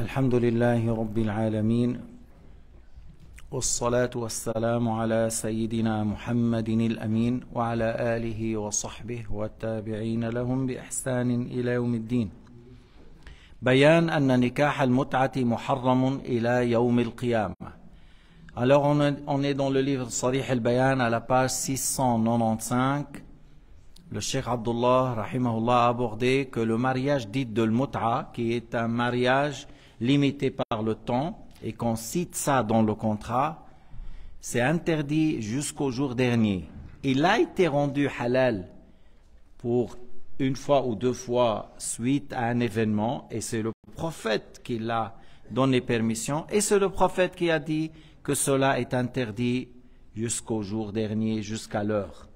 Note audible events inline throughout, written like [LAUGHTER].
الحمد لله رب العالمين والصلاة والسلام على سيدنا محمد الأمين وعلى آله وصحبه والتابعين لهم بإحسان إلى يوم الدين بيان أن نكاح المتعة محرم إلى يوم القيامة Alors on est dans le livre Sarih al-Bayan à la page 695. Le Cheikh Abdullah rahimahullah a abordé que le mariage dit de l'mut'a, qui est un mariage limité par le temps et qu'on cite ça dans le contrat, c'est interdit jusqu'au jour dernier. Il a été rendu halal pour une fois ou deux fois suite à un événement et c'est le prophète qui l'a donné permission et c'est le prophète qui a dit que cela est interdit jusqu'au jour dernier, jusqu'à l'heure.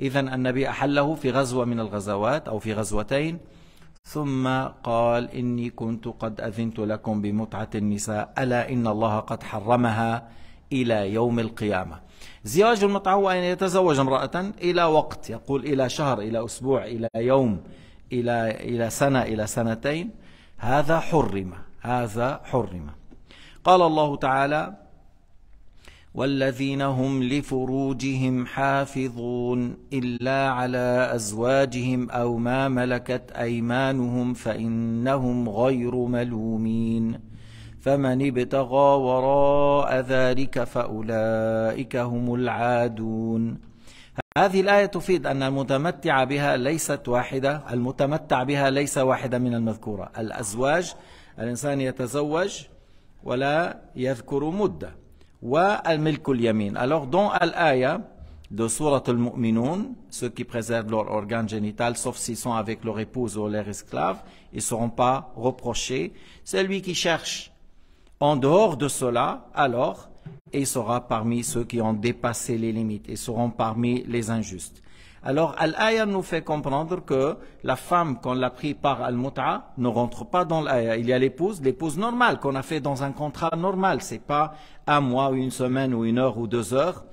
إذا النبي أحله في غزوة من الغزوات أو في غزوتين ثم قال إني كنت قد أذنت لكم بمتعة النساء ألا إن الله قد حرمها إلى يوم القيامة زواج المتعة هو أن يتزوج امرأة إلى وقت يقول إلى شهر إلى أسبوع إلى يوم إلى إلى سنة إلى سنتين هذا حرم هذا حرم قال الله تعالى والذين هم لفروجهم حافظون إلا على أزواجهم أو ما ملكت أيمانهم فإنهم غير ملومين فمن ابتغى وراء ذلك فأولئك هم العادون هذه الآية تفيد أن المتمتع بها ليست واحدة المتمتع بها ليس واحدة من المذكورة الأزواج الإنسان يتزوج ولا يذكر مدة Alors dans al de Surat al-Mu'minun, ceux qui préservent leur organe génital, sauf s'ils sont avec leur épouse ou leur esclave, ils ne seront pas reprochés. c'est lui qui cherche en dehors de cela, alors et sera parmi ceux qui ont dépassé les limites et seront parmi les injustes. Alors, Al-Aya nous fait comprendre que la femme qu'on l'a prise par Al-Mut'a ne rentre pas dans l'Aya. Il y a l'épouse, l'épouse normale qu'on a fait dans un contrat normal. C'est pas un mois ou une semaine ou une heure ou deux heures.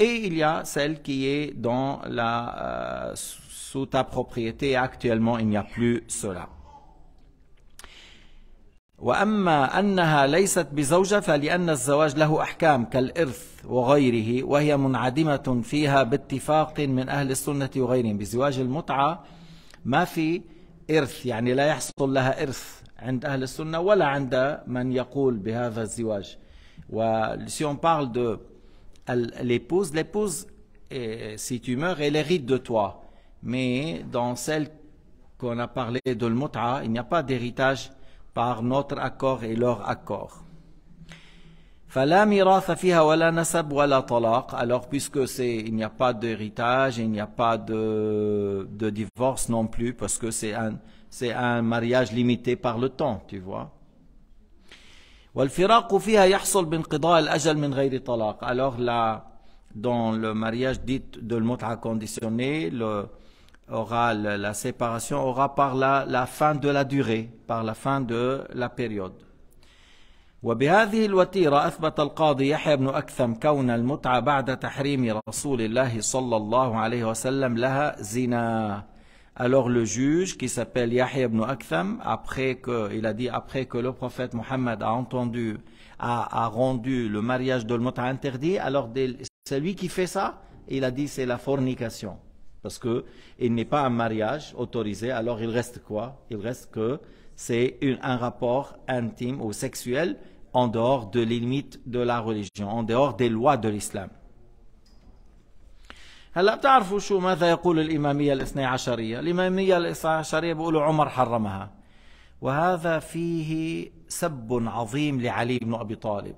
Et il y a celle qui est dans la, euh, sous ta propriété. Actuellement, il n'y a plus cela. وأما أنها ليست بزوجة فلأن الزواج له أحكام كالإرث وغيره وهي منعدمة فيها باتفاق من أهل السنة وغيرهم بزواج المتعة ما في إرث يعني لا يحصل لها إرث عند أهل السنة ولا عند من يقول بهذا الزواج و si on parle de l'épouse, l'épouse si tu meurs elle hérite de toi mais dans celle qu'on a parlé de l'mut'a il n'y a pas d'héritage par notre accord et leur accord. Alors, puisque c'est, il n'y a pas d'héritage, il n'y a pas de, de, divorce non plus, parce que c'est un, c'est un mariage limité par le temps, tu vois. Alors, là, dans le mariage dit de mot conditionné, le, aura la, séparation aura par la, la, fin de la durée, par la fin de la période. بعد تحريم رسول الله صلى الله عليه وسلم لها زنا. Alors le juge qui s'appelle Yahya ibn Aktham, après que, il a dit après que le prophète Mohammed a entendu, a, a rendu le mariage de l'Mut'a interdit, alors celui qui fait ça, il a dit c'est la fornication. parce que il n'est pas un mariage autorisé, alors il reste quoi Il reste que c'est un rapport intime ou sexuel en dehors de limites de la religion, en dehors des lois de l'islam. هلا بتعرفوا شو ماذا يقول الإمامية الاثنى عشرية الإمامية الاثنى عشرية بيقولوا عمر حرمها وهذا فيه سب عظيم لعلي بن أبي طالب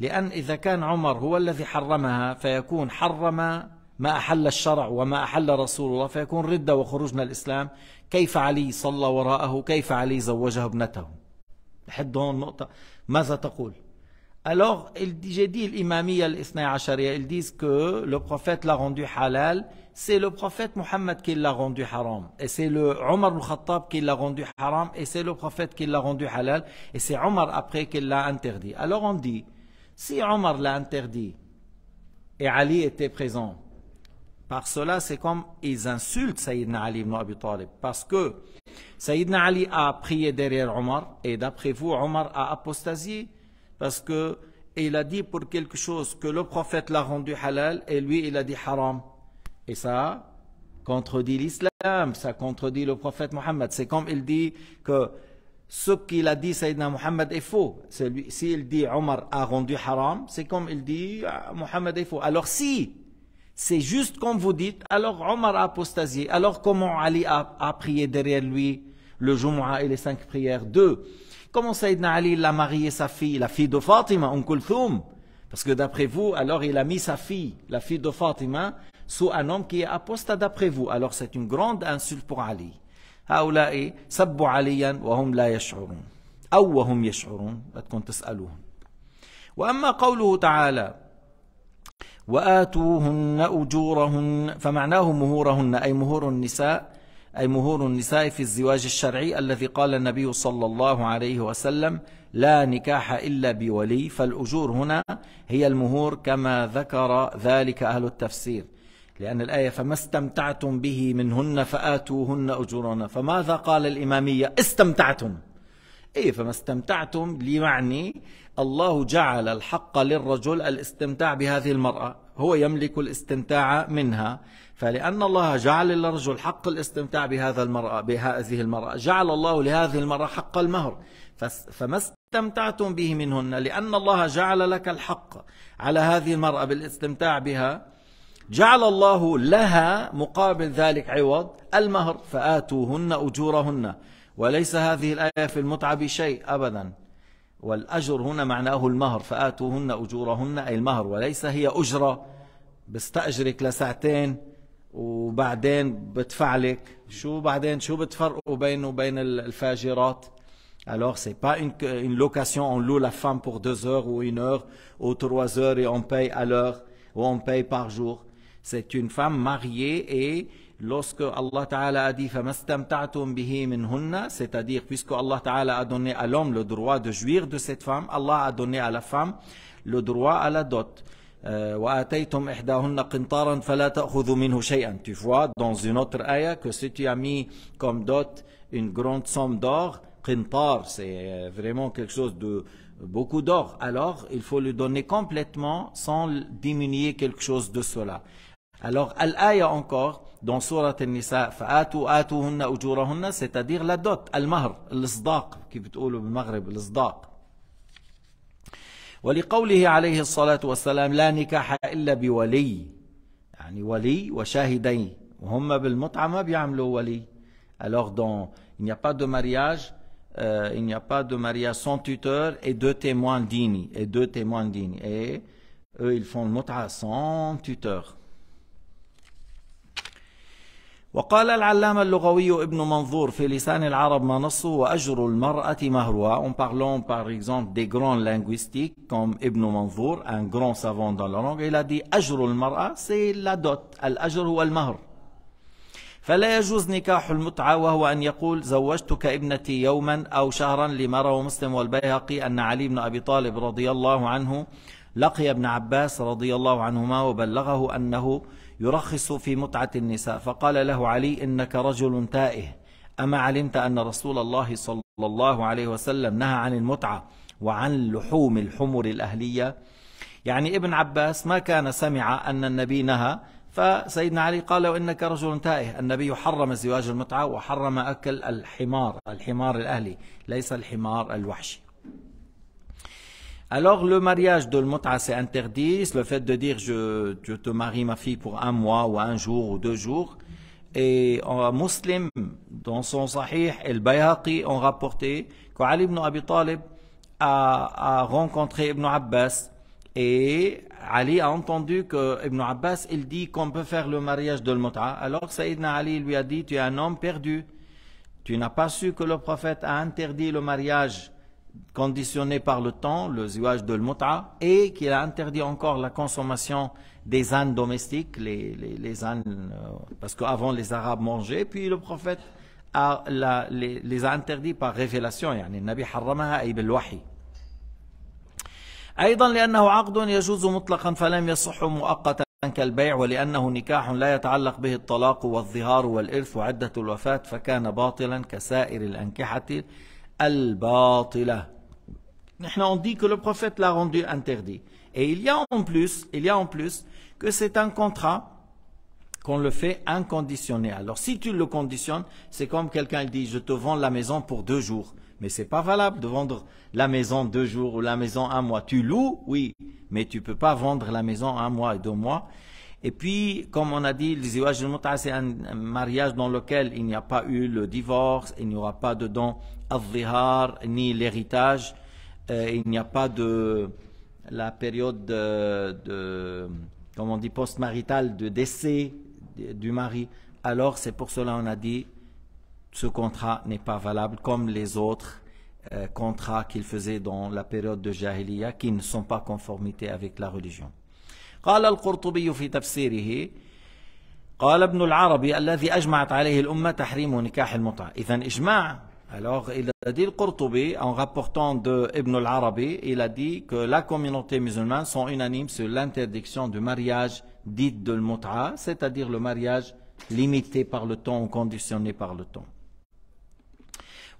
لأن إذا كان عمر هو الذي حرمها فيكون حرم ما أحل الشرع وما أحل رسول الله فيكون ردة وخروج من الإسلام كيف علي صلى وراءه كيف علي زوجه ابنته لحد هون نقطة ماذا تقول Alors, j'ai dit l'imamiyya al-Isnaïachariya, ils disent que le prophète l'a rendu halal, c'est le prophète Mohammed qui l'a rendu haram, et c'est le Omar al-Khattab qui l'a rendu haram, et c'est le prophète qui l'a rendu halal, et c'est Omar après qui l'a interdit. Alors on dit, si Omar l'a interdit, et Ali était présent, Par cela, c'est comme ils insultent Sayyidina Ali ibn Abi Talib. Parce que Sayyidina Ali a prié derrière Omar, et d'après vous, Omar a apostasié, parce que il a dit pour quelque chose que le prophète l'a rendu halal, et lui, il a dit haram. Et ça contredit l'islam, ça contredit le prophète Mohammed. C'est comme il dit que ce qu'il a dit Sayyidina Mohammed est faux. S'il il dit Omar a rendu haram, c'est comme il dit ah, Mohammed est faux. Alors si c'est juste comme vous dites, alors Omar a apostasié. Alors comment Ali a, prié derrière lui le Jumu'ah et les cinq prières Deux, comment Sayyidina Ali l'a marié sa fille, la fille de Fatima, umm thum Parce que d'après vous, alors il a mis sa fille, la fille de Fatima, sous un homme qui est apostat d'après vous. Alors c'est une grande insulte pour Ali. wa hum wa hum yash'urun. لا يشعرون hum وهم Batkun تكون Wa amma qawluhu ta'ala » وآتوهن أجورهن فمعناه مهورهن أي مهور النساء أي مهور النساء في الزواج الشرعي الذي قال النبي صلى الله عليه وسلم لا نكاح إلا بولي فالأجور هنا هي المهور كما ذكر ذلك أهل التفسير لأن الآية فما استمتعتم به منهن فآتوهن أجورهن فماذا قال الإمامية استمتعتم اي فما استمتعتم بمعنى الله جعل الحق للرجل الاستمتاع بهذه المرأة هو يملك الاستمتاع منها فلأن الله جعل للرجل حق الاستمتاع بهذا المرأة بهذه المرأة جعل الله لهذه المرأة حق المهر فما استمتعتم به منهن لأن الله جعل لك الحق على هذه المرأة بالاستمتاع بها جعل الله لها مقابل ذلك عوض المهر فآتوهن أجورهن وليس هذه الآية في المتعب شيء أبدا والأجر هنا معناه المهر فآتوهن أجورهن أي المهر وليس هي أجرة بستأجرك لساعتين وبعدين بدفع لك شو بعدين شو بتفرقوا بينه وبين الفاجرات Alors, c'est pas une, une location, on loue la femme pour deux heures ou une heure ou trois heures et on paye à l'heure ou on paye par jour. C'est une femme mariée et lorsque Allah Ta'ala a dit c'est-à-dire puisque Allah Ta'ala a donné à l'homme le droit de jouir de cette femme, Allah a donné à la femme le droit à la dot. Euh, tu vois dans une autre ayah que si tu as mis comme dot une grande somme d'or, c'est euh, vraiment quelque chose de beaucoup d'or. Alors, il faut le donner complètement sans diminuer quelque chose de cela. Alors, l'aïe encore, dans Surat al nisa فآتوا آتوهن أجورهن, c'est-à-dire la dot, al-mahr, المهر, الإصداق, كيف بتقولوا بالمغرب, الإصداق. ولقوله عليه الصلاة والسلام لا نكاح إلا بولي يعني ولي وشاهدين وهم بالمتعة ما بيعملوا ولي alors dans il n'y a pas de mariage euh, il n'y a pas de mariage sans tuteur et deux témoins dignes et deux témoins dignes et eux ils font le mut'a sans tuteur وقال العلامة اللغوي ابن منظور في لسان العرب ما نصه وأجر المرأة مهرها en parlant par exemple des grands linguistiques comme ابن منظور un grand savant dans la langue, il a dit أجر المرأة c'est la dot, الأجر هو المهر فلا يجوز نكاح المتعة وهو أن يقول زوجتك ابنتي يوما أو شهرا لما روى مسلم والبيهقي أن علي بن أبي طالب رضي الله عنه لقي ابن عباس رضي الله عنهما وبلغه أنه يرخص في متعة النساء فقال له علي إنك رجل تائه أما علمت أن رسول الله صلى الله عليه وسلم نهى عن المتعة وعن لحوم الحمر الأهلية يعني ابن عباس ما كان سمع أن النبي نهى فسيدنا علي قال إنك رجل تائه النبي حرم زواج المتعة وحرم أكل الحمار الحمار الأهلي ليس الحمار الوحشي Alors le mariage de l'mut'a c'est interdit, le fait de dire je, te marie ma fille pour un mois ou un jour ou deux jours. Et un musulman, dans son sahih, el Bayhaqi ont rapporté qu'Ali ibn Abi Talib a, rencontré Ibn Abbas et Ali a entendu que Ibn Abbas il dit qu'on peut faire le mariage de l'mut'a. Alors Sayyidina Ali lui a dit tu es un homme perdu. Tu n'as pas su que le prophète a interdit le mariage conditionné par le temps, le zouage de l'mut'a, et qu'il a interdit encore la consommation des ânes domestiques, les, les, les ânes, parce qu'avant les Arabes mangeaient, puis le prophète a, la, les, les, a interdits par révélation, Nabi harramaha حرمها أي wahi أيضا لأنه عقد يجوز مطلقا فلم يصح مؤقتا كالبيع ولأنه نكاح لا يتعلق به الطلاق والظهار والإرث وعدة الوفاة فكان باطلا كسائر الأنكحة al-batila. On dit que le prophète l'a rendu interdit. Et il y a en plus, il y a en plus que c'est un contrat qu'on le fait inconditionné. Alors si tu le conditionnes, c'est comme quelqu'un dit je te vends la maison pour deux jours. Mais c'est pas valable de vendre la maison deux jours ou la maison un mois. Tu loues, oui, mais tu peux pas vendre la maison un mois et deux mois. Et puis, comme on a dit, l'Iziwaj al-Mut'a, ah, c'est un mariage dans lequel il n'y a pas eu le divorce, il n'y aura pas dedans al-Zihar, ni l'héritage, euh, il n'y a pas de la période de, de on dit, post-marital, de décès du mari. Alors, c'est pour cela qu'on a dit, ce contrat n'est pas valable comme les autres euh, contrats qu'il faisait dans la période de Jahiliya qui ne sont pas conformités avec la religion. قال القرطبي في تفسيره قال ابن العربي الذي عليه تحريم نكاح Alors, il a dit en rapportant de Ibn al-Arabi, il a dit que la communauté musulmane sont unanimes sur l'interdiction du mariage dit de mut'a, c'est-à-dire le mariage limité par le temps ou conditionné par le temps.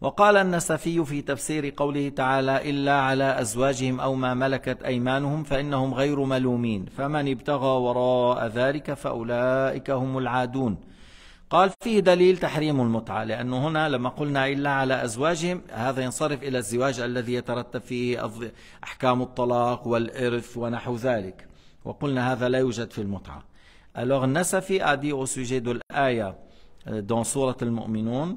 وقال النسفي في تفسير قوله تعالى إلا على أزواجهم أو ما ملكت أيمانهم فإنهم غير ملومين فمن ابتغى وراء ذلك فأولئك هم العادون قال فيه دليل تحريم المتعة لأنه هنا لما قلنا إلا على أزواجهم هذا ينصرف إلى الزواج الذي يترتب فيه أحكام الطلاق والإرث ونحو ذلك وقلنا هذا لا يوجد في المتعة Alors Nasafi a dit au sujet de l'aya dans al-Mu'minun,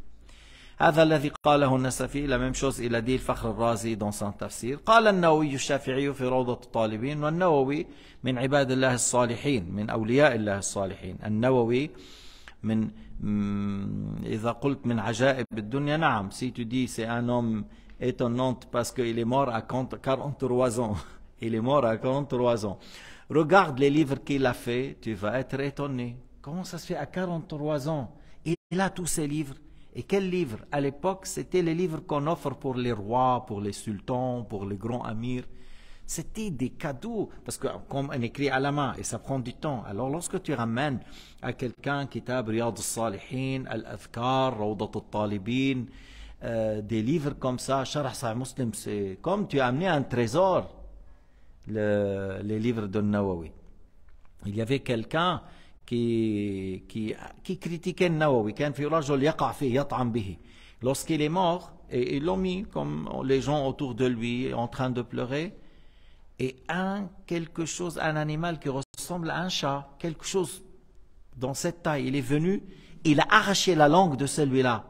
هذا الذي قاله النسفي لم يمشوز إلى دي الفخر الرازي دون سان تفسير قال النووي الشافعي في روضة الطالبين والنووي من عباد الله الصالحين من أولياء الله الصالحين النووي من إذا قلت من عجائب الدنيا نعم سي تو دي سي ان إيتونونت باسكو إلي مور est mort à 43 ans. [LAUGHS] Il est mort à 43 ans. Regarde les livres qu'il a fait, tu vas être étonné. Comment ça se fait à 43 ans Il a tous ces livres. Et quels livre À l'époque, c'était les livres qu'on offre pour les rois, pour les sultans, pour les grands amirs. C'était des cadeaux, parce que comme écrit à la main, et ça prend du temps. Alors lorsque tu ramènes à quelqu'un qui Riyad al-Salihin, Al-Azkar, Rawdat al-Talibin, euh, des livres comme ça, Muslim, c'est comme tu as amené un trésor, les livres de Nawawi. Il y avait quelqu'un qui, qui, qui critiquait Nawawi, Lorsqu'il est mort, et ils l'ont mis comme les gens autour de lui en train de pleurer, et un quelque chose, un animal qui ressemble à un chat, quelque chose dans cette taille, il est venu, il a arraché la langue de celui-là.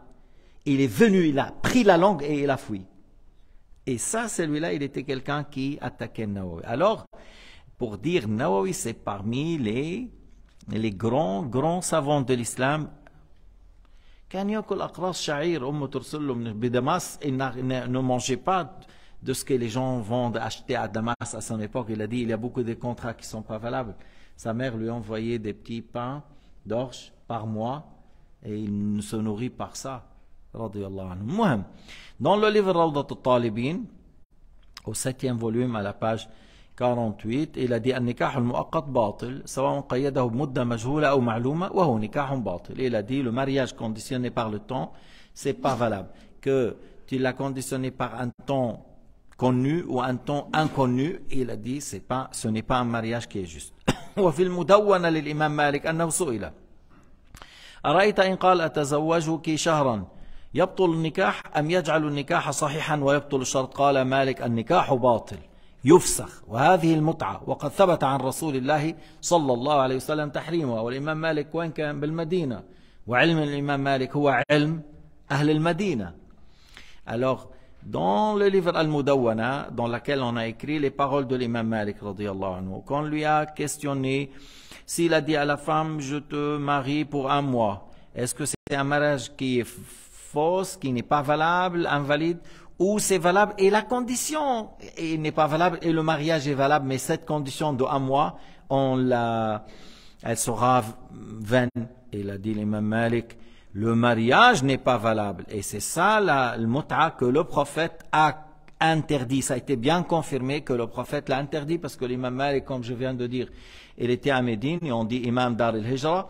Il est venu, il a pris la langue et il a fui. Et ça, celui-là, il était quelqu'un qui attaquait Nawawi. Alors, pour dire Nawawi, c'est parmi les les grands, grands savants de l'islam il ne mangeait pas de ce que les gens vendent acheter à Damas à son époque il a dit il y a beaucoup de contrats qui ne sont pas valables sa mère lui envoyait des petits pains d'orge par mois et il se nourrit par ça dans le livre Rawdat al-Talibin au septième volume à la page 48 إلى دي النكاح المؤقت باطل سواء قيده بمدة مجهولة أو معلومة وهو نكاح باطل إلى دي لو مارياج كونديسيوني par لو تون سي با فالاب كو tu كونديسيوني conditionné ان تون كونو و ان تون temps inconnu إلى دي سي با سو ني با ان مارياج كي جوست وفي المدونة للإمام مالك أنه سئل أرأيت إن قال أتزوجك شهرا يبطل النكاح أم يجعل النكاح صحيحا ويبطل الشرط قال مالك النكاح باطل يفسخ وهذه المتعة وقد ثبت عن رسول الله صلى الله عليه وسلم تحريمها والإمام مالك وين كان بالمدينة وعلم الإمام مالك هو علم أهل المدينة Alors, dans le livre Al-Mudawwana, dans lequel on a écrit les paroles de l'imam Malik, anhu, quand lui a questionné s'il a dit à la femme, je te marie pour un mois, est-ce que c'est un mariage qui est fausse, qui n'est pas valable, invalide, où c'est valable et la condition n'est pas valable et le mariage est valable, mais cette condition de un mois, on la, elle sera vaine. Il a dit l'imam Malik, le mariage n'est pas valable. Et c'est ça la, le mot'a que le prophète a interdit. Ça a été bien confirmé que le prophète l'a interdit parce que l'imam Malik, comme je viens de dire, il était à Médine et on dit imam Dar al-Hijra.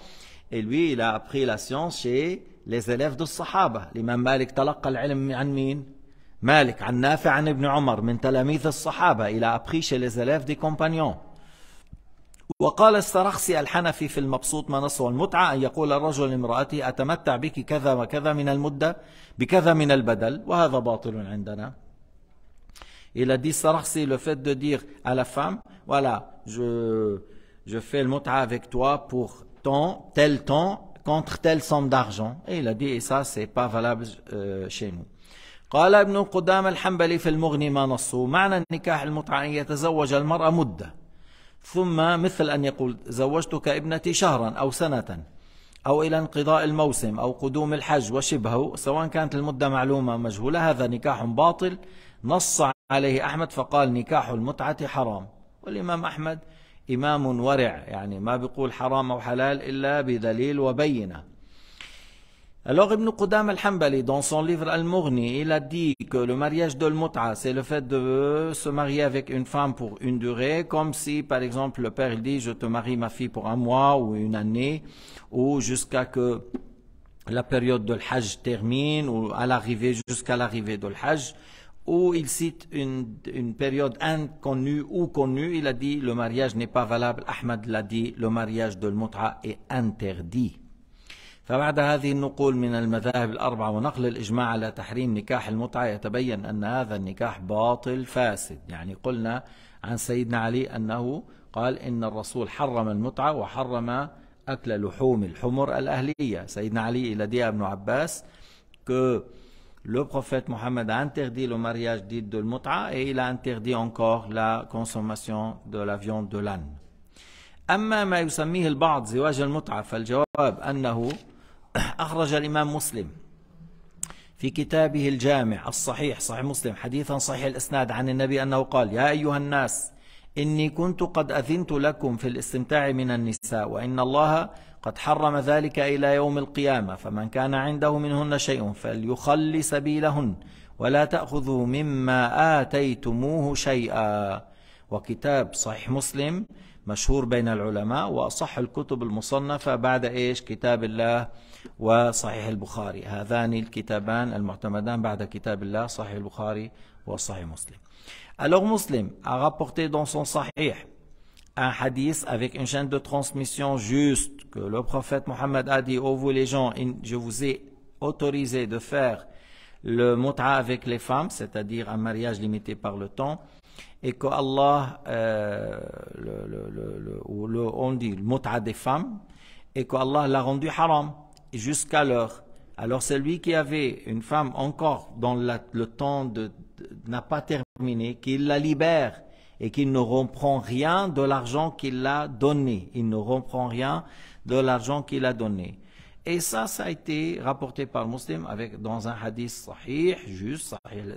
Et lui, il a appris la science chez les élèves de Sahaba. L'imam Malik talaqa al-ilm مالك عن نافع عن ابن عمر من تلاميذ الصحابة إلى أبخيش لزلاف دي كومبانيون وقال السرخسي الحنفي في المبسوط ما نصه المتعة أن يقول الرجل لامرأته أتمتع بك كذا وكذا من المدة بكذا من البدل وهذا باطل عندنا إلى دي السرخسي لو فيت دو دير à la femme ولا جو جو في المتعة avec توا بور تون tel تون كونتر telle somme دارجون إلى دي a سي با فالابل شي pas euh, قال ابن قدام الحنبلي في المغني ما نصه معنى نكاح المتعة أن يتزوج المرأة مدة ثم مثل أن يقول زوجتك ابنتي شهرا أو سنة أو إلى انقضاء الموسم أو قدوم الحج وشبهه سواء كانت المدة معلومة أو مجهولة هذا نكاح باطل نص عليه أحمد فقال نكاح المتعة حرام والإمام أحمد إمام ورع يعني ما بيقول حرام أو حلال إلا بدليل وبينة Alors Ibn Qudam al-Hambali, dans son livre Al-Mughni, il a dit que le mariage de mut'a c'est le fait de se marier avec une femme pour une durée, comme si par exemple le père dit je te marie ma fille pour un mois ou une année, ou jusqu'à que la période de l'Hajj termine, ou à l'arrivée jusqu'à l'arrivée de l'Hajj, ou il cite une, une période inconnue ou connue, il a dit le mariage n'est pas valable, Ahmad l'a dit, le mariage de mut'a est interdit. فبعد هذه النقول من المذاهب الأربعة ونقل الإجماع على تحريم نكاح المتعة يتبين أن هذا النكاح باطل فاسد يعني قلنا عن سيدنا علي أنه قال إن الرسول حرم المتعة وحرم أكل لحوم الحمر الأهلية سيدنا علي إلى دي ابن عباس que le prophète Mohammed a interdit le mariage dit de l'mut'a et il a interdit encore la consommation de la viande de l'âne أما ما يسميه البعض زواج المتعة فالجواب أنه أخرج الإمام مسلم في كتابه الجامع الصحيح صحيح مسلم حديثا صحيح الإسناد عن النبي أنه قال يا أيها الناس إني كنت قد أذنت لكم في الاستمتاع من النساء وإن الله قد حرم ذلك إلى يوم القيامة فمن كان عنده منهن شيء فليخل سبيلهن ولا تأخذوا مما آتيتموه شيئا وكتاب صحيح مسلم مشهور بين العلماء وأصح الكتب المصنفة بعد إيش كتاب الله وصحيح البخاري هذان الكتابان المعتمدان بعد كتاب الله صحيح البخاري وصحيح مسلم Alors مسلم a rapporté dans son Sahih un hadith avec une chaîne de transmission juste que le prophète Mohammed a dit ô oh, vous les gens, je vous ai autorisé de faire le mut'a avec les femmes, c'est-à-dire un mariage limité par le temps, et que Allah, euh, le, le, on dit le mut'a des femmes, et que Allah l'a rendu haram jusqu'à l'heure. Alors celui qui avait une femme encore dans le temps n'a pas terminé, qu'il la libère et qu'il ne reprend rien de l'argent qu'il a donné. Il ne reprend rien de l'argent qu'il a donné. Et ça, ça a été rapporté par Muslim avec, dans un hadith sahih, juste, sahih al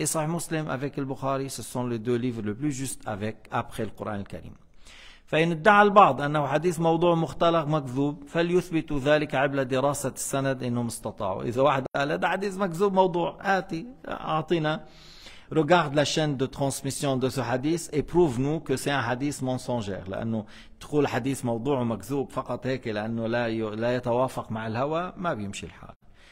Et Sahih Muslim avec le Bukhari, ce sont les deux livres les plus justes avec, après le Coran al-Karim. فإن ادعى البعض أنه حديث موضوع مختلق مكذوب فليثبتوا ذلك عبر دراسة السند إنهم استطاعوا إذا واحد قال هذا حديث مكذوب موضوع آتي أعطينا regarde la chaîne de transmission de ce hadith et prouve-nous que c'est un hadith لأنه تقول حديث موضوع مكذوب فقط هيك لأنه لا لا يتوافق مع الهوى ما بيمشي الحال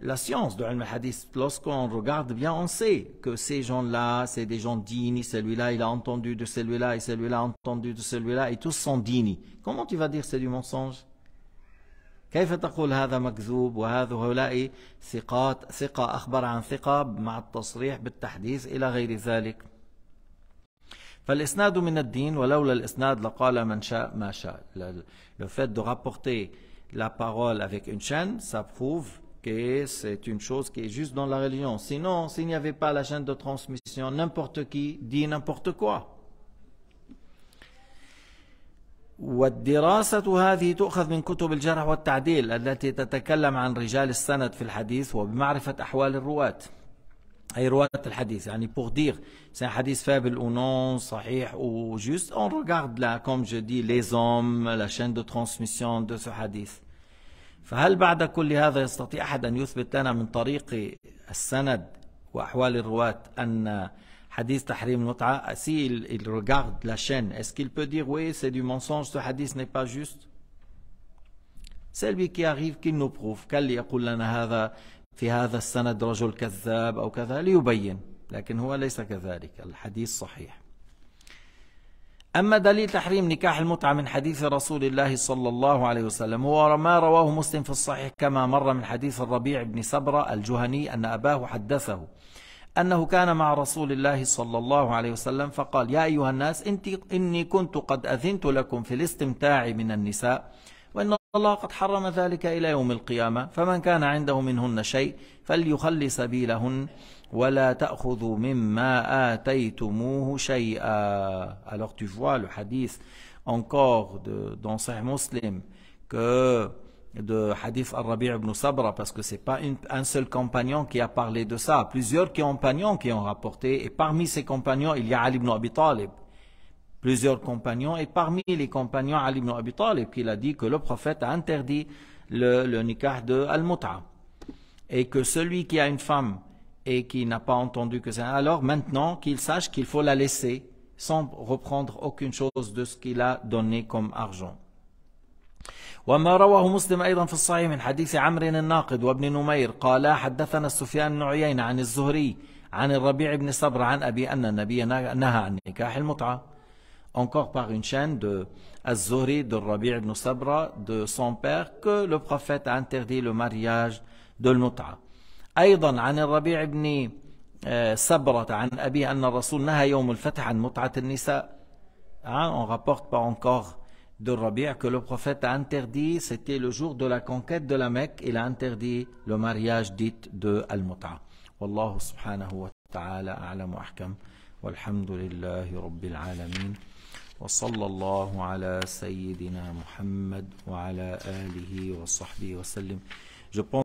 la science de al hadith. Lorsqu'on regarde bien, on sait que ces gens-là, c'est des gens dignes, celui-là, il a entendu de celui-là, et celui-là a entendu de celui-là, et tous sont dignes. Comment tu vas dire c'est du mensonge كيف تقول هذا مكذوب وهذا هؤلاء ثقات ثقة أخبر عن ثقة مع التصريح بالتحديث إلى غير ذلك فالإسناد من الدين ولولا الإسناد لقال من شاء ما شاء le fait de rapporter la parole avec une chaîne ça prouve c'est une chose qui est juste dans la religion. Sinon, s'il n'y avait pas la chaîne de transmission, n'importe qui dit n'importe quoi. هذه من كتب الجرح والتعديل التي تتكلم عن رجال في الحديث الحديث يعني pour dire c'est un hadith faible ou non, صحيح ou juste on regarde là comme je dis les hommes, la chaîne de transmission de ce hadith فهل بعد كل هذا يستطيع أحد أن يثبت لنا من طريق السند وأحوال الرواة أن حديث تحريم المتعة سي il, il regarde la chaîne, est-ce qu'il peut dire oui c'est du mensonge ce hadith n'est pas juste celui qui arrive qu'il nous prouve يقول لنا هذا في هذا السند رجل كذاب أو كذا ليبين لكن هو ليس كذلك الحديث صحيح أما دليل تحريم نكاح المتعة من حديث رسول الله صلى الله عليه وسلم هو ما رواه مسلم في الصحيح كما مر من حديث الربيع بن سبرة الجهني أن أباه حدثه أنه كان مع رسول الله صلى الله عليه وسلم فقال يا أيها الناس انت إني كنت قد أذنت لكم في الاستمتاع من النساء وإن الله قد حرم ذلك إلى يوم القيامة فمن كان عنده منهن شيء فليخل سبيلهن ولا مما شيئا alors tu vois le hadith encore de, dans Sahih Muslim que de hadith al-Rabi' ibn Sabra parce que c'est pas un seul compagnon qui a parlé de ça plusieurs compagnons qui ont rapporté et parmi ces compagnons il y a Ali ibn Abi Talib plusieurs compagnons et parmi les compagnons Ali ibn Abi Talib qui a dit que le prophète a interdit le, le nikah de al-Mut'a et que celui qui a une femme et qui n'a pas entendu que ça. Alors maintenant qu'il sache qu'il faut la laisser sans reprendre aucune chose de ce qu'il a donné comme argent. encore par une chaîne de az de Rabi' ibn de son père, que le prophète a interdit le mariage de أيضا عن الربيع بن سبرة عن أبيه أن الرسول نهى يوم الفتح عن متعة النساء Hein, on rapporte pas encore de Rabia que le prophète a interdit, c'était le jour de la conquête de la Mecque, il a interdit le mariage dit de Al-Mut'a. Wallahu subhanahu wa ta'ala a'lam wa ahkam. والحمد لله رب العالمين وصلى الله على سيدنا محمد وعلى آله وصحبه وسلم Je pense